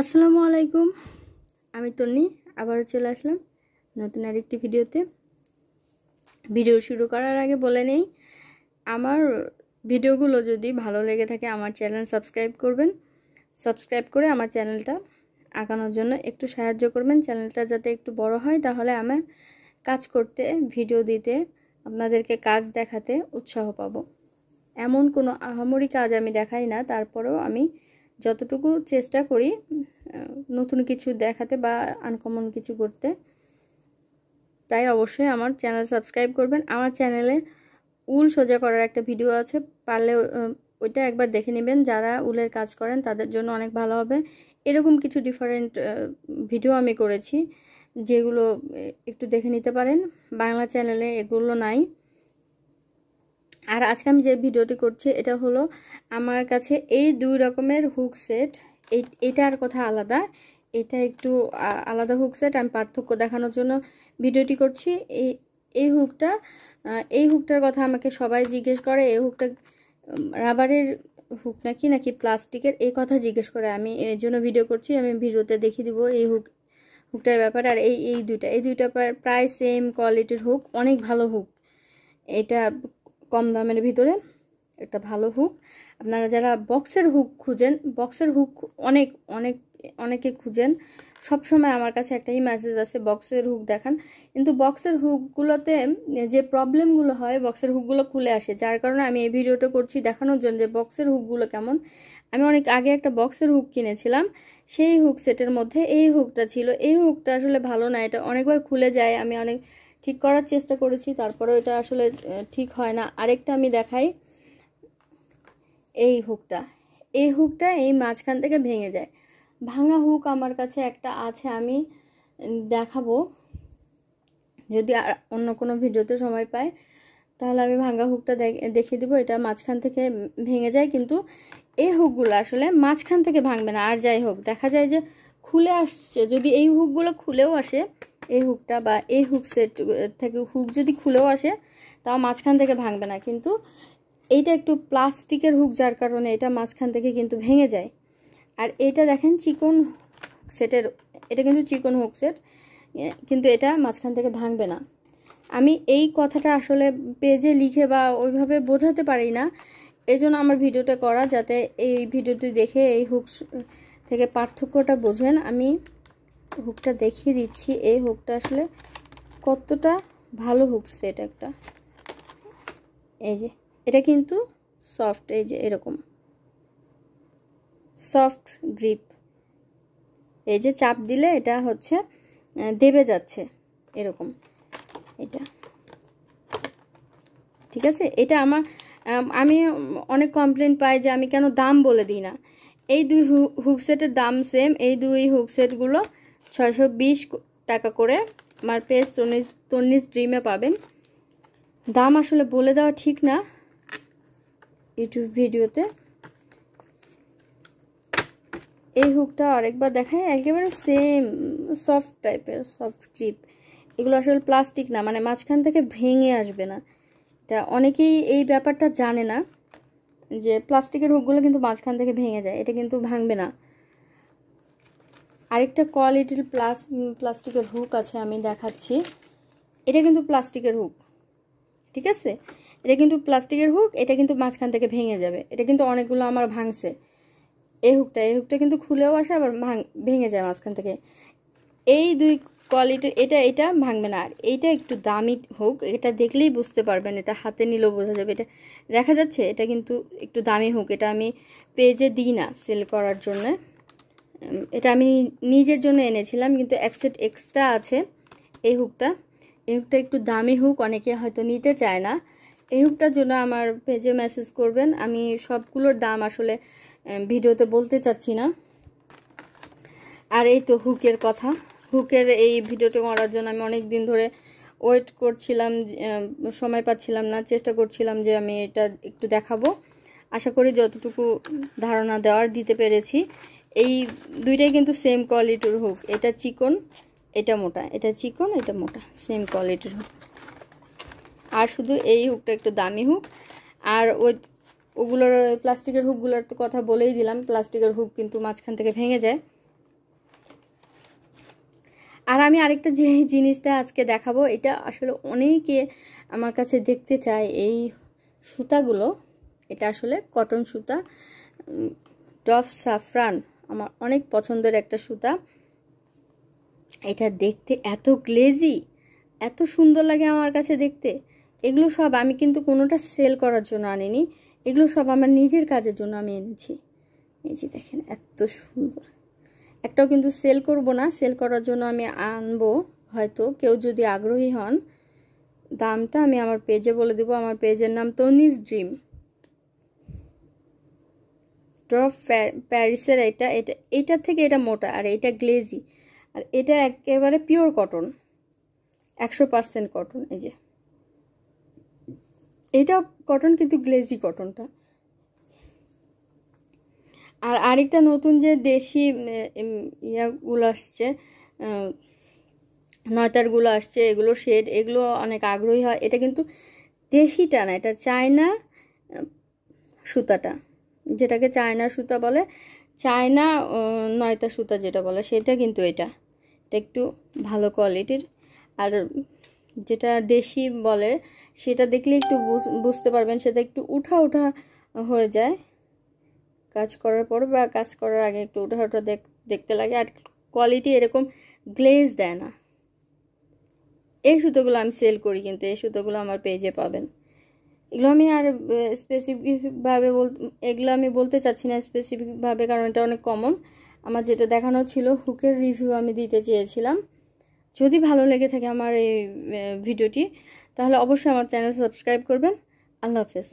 আসসালামু আলাইকুম আমি তন্নি আবারও চলে আসলাম নতুন আরেকটি ভিডিওতে ভিডিও শুরু করার আগে বলে নেই আমার ভিডিওগুলো যদি ভালো লেগে থাকে আমার চ্যানেল সাবস্ক্রাইব করবেন সাবস্ক্রাইব করে আমার চ্যানেলটা আঁকানোর জন্য একটু সাহায্য করবেন চ্যানেলটা যাতে একটু বড় হয় তাহলে আমার কাজ করতে ভিডিও দিতে আপনাদেরকে কাজ দেখাতে উৎসাহ পাবো এমন কোনো আহামরি কাজ আমি দেখাই না তারপরেও আমি যতটুকু চেষ্টা করি নতুন কিছু দেখাতে বা আনকমন কিছু করতে তাই অবশ্যই আমার চ্যানেল সাবস্ক্রাইব করবেন আমার চ্যানেলে উল সোজা করার একটা ভিডিও আছে পারলে ওইটা একবার দেখে নেবেন যারা উলের কাজ করেন তাদের জন্য অনেক ভালো হবে এরকম কিছু ডিফারেন্ট ভিডিও আমি করেছি যেগুলো একটু দেখে নিতে পারেন বাংলা চ্যানেলে এগুলো নাই আর আজকে আমি যে ভিডিওটি করছি এটা হলো আমার কাছে এই দুই রকমের হুক সেট এই এটার কথা আলাদা এটা একটু আলাদা হুক সেট আমি পার্থক্য দেখানোর জন্য ভিডিওটি করছি এই এই হুকটা এই হুকটার কথা আমাকে সবাই জিজ্ঞেস করে এই হুকটা রাবারের হুক নাকি নাকি প্লাস্টিকের এই কথা জিজ্ঞেস করে আমি এর জন্য ভিডিও করছি আমি ভিডিওতে দেখিয়ে দিব এই হুক হুকটার ব্যাপার আর এই এই দুইটা এই দুইটা প্রায় সেম কোয়ালিটির হুক অনেক ভালো হুক এটা কম দামের ভিতরে একটা ভালো হুক আপনারা যারা বক্সের হুক খুঁজেন বক্সের হুক অনেক অনেক অনেকে খুঁজেন সব সময় আমার কাছে একটাই মেসেজ আসে বক্সের হুক দেখান কিন্তু বক্সের হুকগুলোতে যে প্রবলেমগুলো হয় বক্সের হুকগুলো খুলে আসে যার কারণে আমি এই ভিডিওটা করছি দেখানোর জন্য যে বক্সের হুকগুলো কেমন আমি অনেক আগে একটা বক্সের হুক কিনেছিলাম সেই হুক সেটের মধ্যে এই হুকটা ছিল এই হুকটা আসলে ভালো না এটা অনেকবার খুলে যায় আমি অনেক ঠিক করার চেষ্টা করেছি তারপরে এটা আসলে ঠিক হয় না আরেকটা আমি দেখাই এই হুকটা এই হুকটা এই মাঝখান থেকে ভেঙে যায় ভাঙা হুক আমার কাছে একটা আছে আমি দেখাবো যদি আর অন্য কোনো ভিডিওতে সময় পায় তাহলে আমি ভাঙা হুকটা দেখিয়ে দিব এটা মাঝখান থেকে ভেঙে যায় কিন্তু এই হুকগুলো আসলে মাঝখান থেকে ভাঙবে না আর যাই হোক দেখা যায় যে খুলে আসছে যদি এই হুকগুলো খুলেও আসে এই হুকটা বা এই হুক সেট থেকে হুক যদি খুলেও আসে তাও মাঝখান থেকে ভাঙবে না কিন্তু এইটা একটু প্লাস্টিকের হুক যার কারণে এটা মাঝখান থেকে কিন্তু ভেঙে যায় আর এটা দেখেন চিকন সেটের এটা কিন্তু চিকন হুক সেট কিন্তু এটা মাঝখান থেকে ভাঙবে না আমি এই কথাটা আসলে পেজে লিখে বা ওইভাবে বোঝাতে পারি না এই জন্য আমার ভিডিওটা করা যাতে এই ভিডিওটি দেখে এই হুক থেকে পার্থক্যটা বোঝেন আমি হুকটা দেখিয়ে দিচ্ছি এই হুকটা আসলে কতটা ভালো হুক সেট একটা এই যে এটা কিন্তু সফট এই যে এরকম সফট গ্রিপ এই যে চাপ দিলে এটা হচ্ছে দেবে যাচ্ছে এরকম এটা ঠিক আছে এটা আমার আমি অনেক কমপ্লেন পাই যে আমি কেন দাম বলে দিই না এই দুই হুক সেটের দাম সেম এই দুই হুক সেটগুলো ছয়শো টাকা করে মারপেস চল্লিশ চল্লিশ ড্রিমে পাবেন দাম আসলে বলে দেওয়া ঠিক না ইউটিউব ভিডিওতে এই হুকটা আরেকবার দেখায় একেবারে সেম সফট টাইপের সফট গ্রিপ এগুলো আসলে প্লাস্টিক না মানে মাঝখান থেকে ভেঙে আসবে না এটা অনেকেই এই ব্যাপারটা জানে না যে প্লাস্টিকের হুকগুলো কিন্তু মাঝখান থেকে ভেঙে যায় এটা কিন্তু ভাঙবে না আরেকটা কোয়ালিটির প্লাস প্লাস্টিকের হুক আছে আমি দেখাচ্ছি এটা কিন্তু প্লাস্টিকের হুক ঠিক আছে এটা কিন্তু প্লাস্টিকের হুক এটা কিন্তু মাঝখান থেকে ভেঙে যাবে এটা কিন্তু অনেকগুলো আমার ভাঙছে এই হুকটা এই হুকটা কিন্তু খুলেও আসে আবার ভাঙ ভেঙে যায় মাঝখান থেকে এই দুই কোয়ালিটি এটা এটা ভাঙবে না আর এইটা একটু দামি হোক এটা দেখলেই বুঝতে পারবেন এটা হাতে নিলেও বোঝা যাবে এটা দেখা যাচ্ছে এটা কিন্তু একটু দামি হোক এটা আমি পেজে দিই না সেল করার জন্যে এটা আমি নিজের জন্য এনেছিলাম কিন্তু এক সেট এক্সট্রা আছে এই হুকটা এই হুকটা একটু দামি হুক অনেকে হয়তো নিতে চায় না এই হুকটার জন্য আমার পেজে মেসেজ করবেন আমি সবগুলোর দাম আসলে ভিডিওতে বলতে চাচ্ছি না আর এই তো হুকের কথা হুকের এই ভিডিওটি করার জন্য আমি অনেক দিন ধরে ওয়েট করছিলাম সময় পাচ্ছিলাম না চেষ্টা করছিলাম যে আমি এটা একটু দেখাবো আশা করি যতটুকু ধারণা দেওয়ার দিতে পেরেছি এই দুইটাই কিন্তু সেম কোয়ালিটির হোক এটা চিকন এটা মোটা এটা চিকন এটা মোটা সেম কোয়ালিটির হোক আর শুধু এই হুকটা একটু দামি হুক আর ওই ওগুলোর প্লাস্টিকের হুকগুলোর তো কথা বলেই দিলাম প্লাস্টিকের হুক কিন্তু মাঝখান থেকে ভেঙে যায় আর আমি আরেকটা যে জিনিসটা আজকে দেখাবো এটা আসলে অনেকে আমার কাছে দেখতে চায় এই সুতাগুলো এটা আসলে কটন সুতা ডফ সাফরান আমার অনেক পছন্দের একটা সুতা এটা দেখতে এত গ্লেজি এত সুন্দর লাগে আমার কাছে দেখতে এগুলো সব আমি কিন্তু কোনোটা সেল করার জন্য আনিনি এগুলো সব আমার নিজের কাজের জন্য আমি এনেছি এই যে দেখেন এত সুন্দর একটাও কিন্তু সেল করব না সেল করার জন্য আমি আনবো হয়তো কেউ যদি আগ্রহী হন দামটা আমি আমার পেজে বলে দেবো আমার পেজের নাম তনিজ ড্রিম ড্রপ প্যারিসের এটা এটা এটার থেকে এটা মোটা আর এটা গ্লেজি আর এটা একেবারে পিওর কটন একশো পার্সেন্ট কটন এই যে এটা কটন কিন্তু গ্লেজি কটনটা আর আরেকটা নতুন যে দেশি ইয়াগুলো আসছে নয়তারগুলো আসছে এগুলো শেড এগুলো অনেক আগ্রহী হয় এটা কিন্তু দেশিটা না এটা চায়না সুতাটা যেটাকে চায়না সুতা বলে চায়না নয়তা সুতা যেটা বলে সেটা কিন্তু এটা এটা একটু ভালো কোয়ালিটির আর যেটা দেশি বলে সেটা দেখলে একটু বুঝতে পারবেন সেটা একটু উঠা উঠা হয়ে যায় কাজ করার পর বা কাজ করার আগে একটু উঠা উঠা দেখতে লাগে আর কোয়ালিটি এরকম গ্লেজ দেয় না এই সুতোগুলো আমি সেল করি কিন্তু এই সুতোগুলো আমার পেজে পাবেন এগুলো আমি আর স্পেসিফিকভাবে বল এগুলো আমি বলতে চাচ্ছি না স্পেসিফিকভাবে কারণ এটা অনেক কমন আমার যেটা দেখানো ছিল হুকের রিভিউ আমি দিতে চেয়েছিলাম যদি ভালো লেগে থাকে আমার এই ভিডিওটি তাহলে অবশ্যই আমার চ্যানেল সাবস্ক্রাইব করবেন আল্লাহ হাফেজ